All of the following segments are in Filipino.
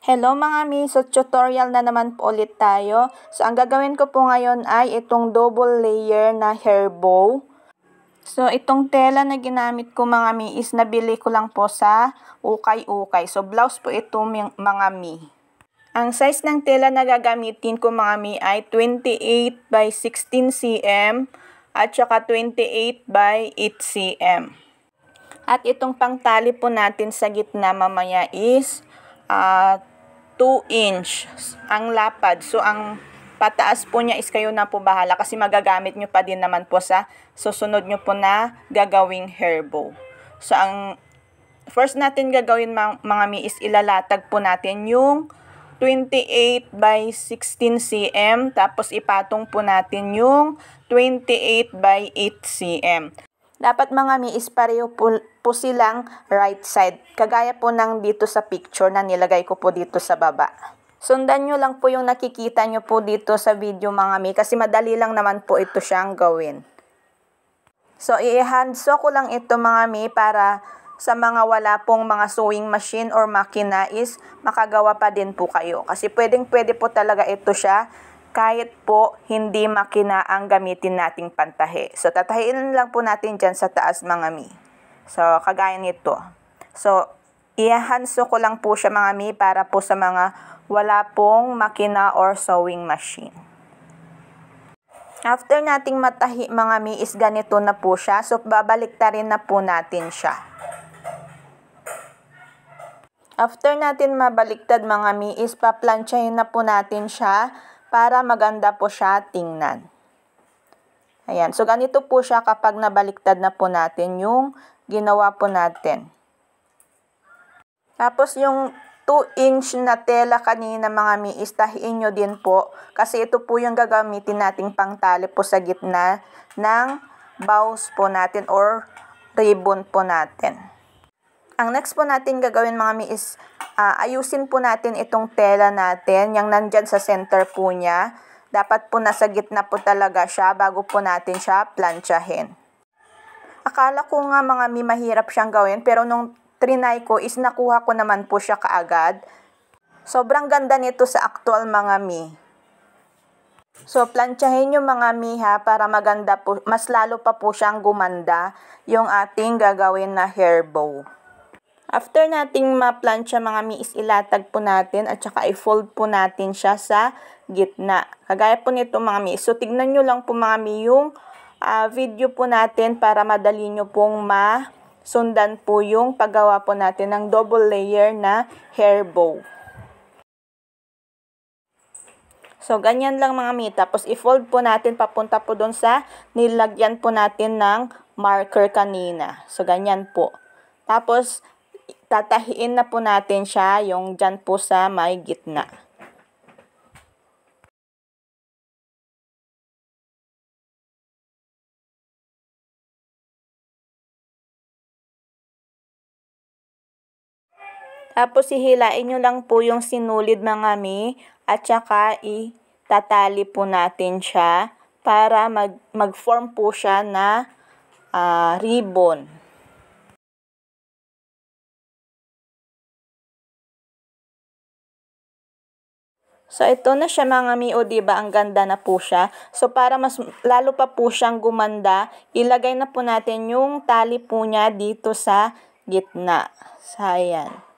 Hello mga mi, sa so, tutorial na naman po ulit tayo. So ang gagawin ko po ngayon ay itong double layer na hair bow. So itong tela na ginamit ko mga mi is nabili ko lang po sa ukay-ukay. So blouse po ito mga mi. Ang size ng tela na gagamitin ko mga mi ay 28 by 16 cm at saka 28 by 8 cm. At itong pangtali po natin sa gitna mamaya is uh, ah, 2 inch ang lapad. So, ang pataas po niya is kayo na po bahala kasi magagamit nyo pa din naman po sa susunod nyo po na gagawing hair bow. So, ang first natin gagawin mga, mga mi is ilalatag po natin yung 28 by 16 cm tapos ipatong po natin yung 28 by 8 cm. Dapat mga miis pareho po, po silang right side. Kagaya po ng dito sa picture na nilagay ko po dito sa baba. Sundan nyo lang po yung nakikita nyo po dito sa video mga mi kasi madali lang naman po ito siyang gawin. So, i-handsaw ko lang ito mga mi para sa mga wala pong mga sewing machine or makina is makagawa pa din po kayo. Kasi pwedeng pwede po talaga ito siya kahit po hindi makina ang gamitin nating pantahe. So, tatahiin lang po natin dyan sa taas mga mi. So, kagaya nito. So, ihahanso ko lang po siya mga mi para po sa mga wala pong makina or sewing machine. After nating matahi mga mi is ganito na po siya. So, babaliktarin na po natin siya. After natin mabaliktad mga mi is paplansyahin na po natin siya para maganda po siya tingnan. Ayan. So, ganito po siya kapag nabaliktad na po natin yung ginawa po natin. Tapos, yung 2 inch na tela kanina mga mi, istahiin nyo din po kasi ito po yung gagamitin nating pangtali po sa gitna ng bows po natin or ribbon po natin. Ang next po natin gagawin mga mi is uh, ayusin po natin itong tela natin, yung nandyan sa center po niya. Dapat po nasa gitna po talaga siya bago po natin siya planchahin. Akala ko nga mga mi mahirap siyang gawin pero nung trinay ko is nakuha ko naman po siya kaagad. Sobrang ganda nito sa actual mga mi. So, planchahin niyo mga mi ha para maganda po, mas lalo pa po siyang gumanda yung ating gagawin na hair bow. After nating ma-plant siya mga miis, ilatag po natin at saka i-fold po natin siya sa gitna. Kagaya po nito mga miis. So, tignan nyo lang po mga mi yung uh, video po natin para madali nyo pong masundan po yung paggawa po natin ng double layer na hair bow. So, ganyan lang mga mi. Tapos, i-fold po natin papunta po doon sa nilagyan po natin ng marker kanina. So, ganyan po. Tapos, tatahiin na po natin siya yung dyan po sa may gitna. Tapos ihilain nyo lang po yung sinulid mga mi at saka itatali po natin siya para mag, mag-form po siya na uh, ribbon. So, ito na siya mga mi. O, diba? Ang ganda na po siya. So, para mas lalo pa po siyang gumanda, ilagay na po natin yung tali po niya dito sa gitna. So, ayan.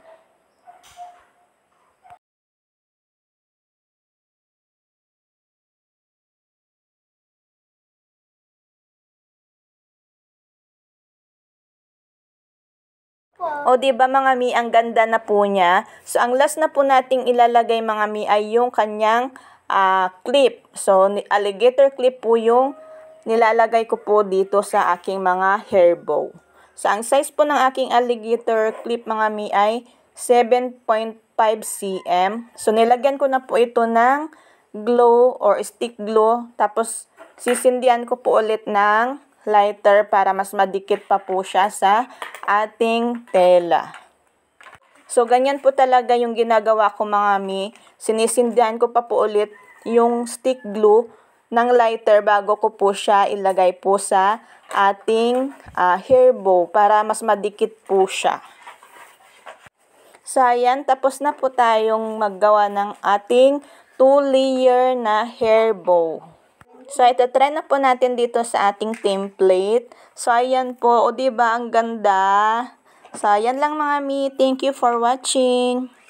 O di ba mga mi, ang ganda na po niya. So ang last na po nating ilalagay mga mi ay yung kanyang uh, clip. So alligator clip po yung nilalagay ko po dito sa aking mga hair bow. So ang size po ng aking alligator clip mga mi ay 7.5 cm. So nilagyan ko na po ito ng glow or stick glow. Tapos sisindihan ko po ulit ng lighter para mas madikit pa po siya sa ating tela. So, ganyan po talaga yung ginagawa ko mga mi. Sinisindihan ko pa po ulit yung stick glue ng lighter bago ko po siya ilagay po sa ating uh, hair bow para mas madikit po siya. So, ayan, tapos na po tayong maggawa ng ating two-layer na hair bow. So, ito, try na po natin dito sa ating template. So, ayan po. O, diba? Ang ganda. So, ayan lang mga mi. Thank you for watching.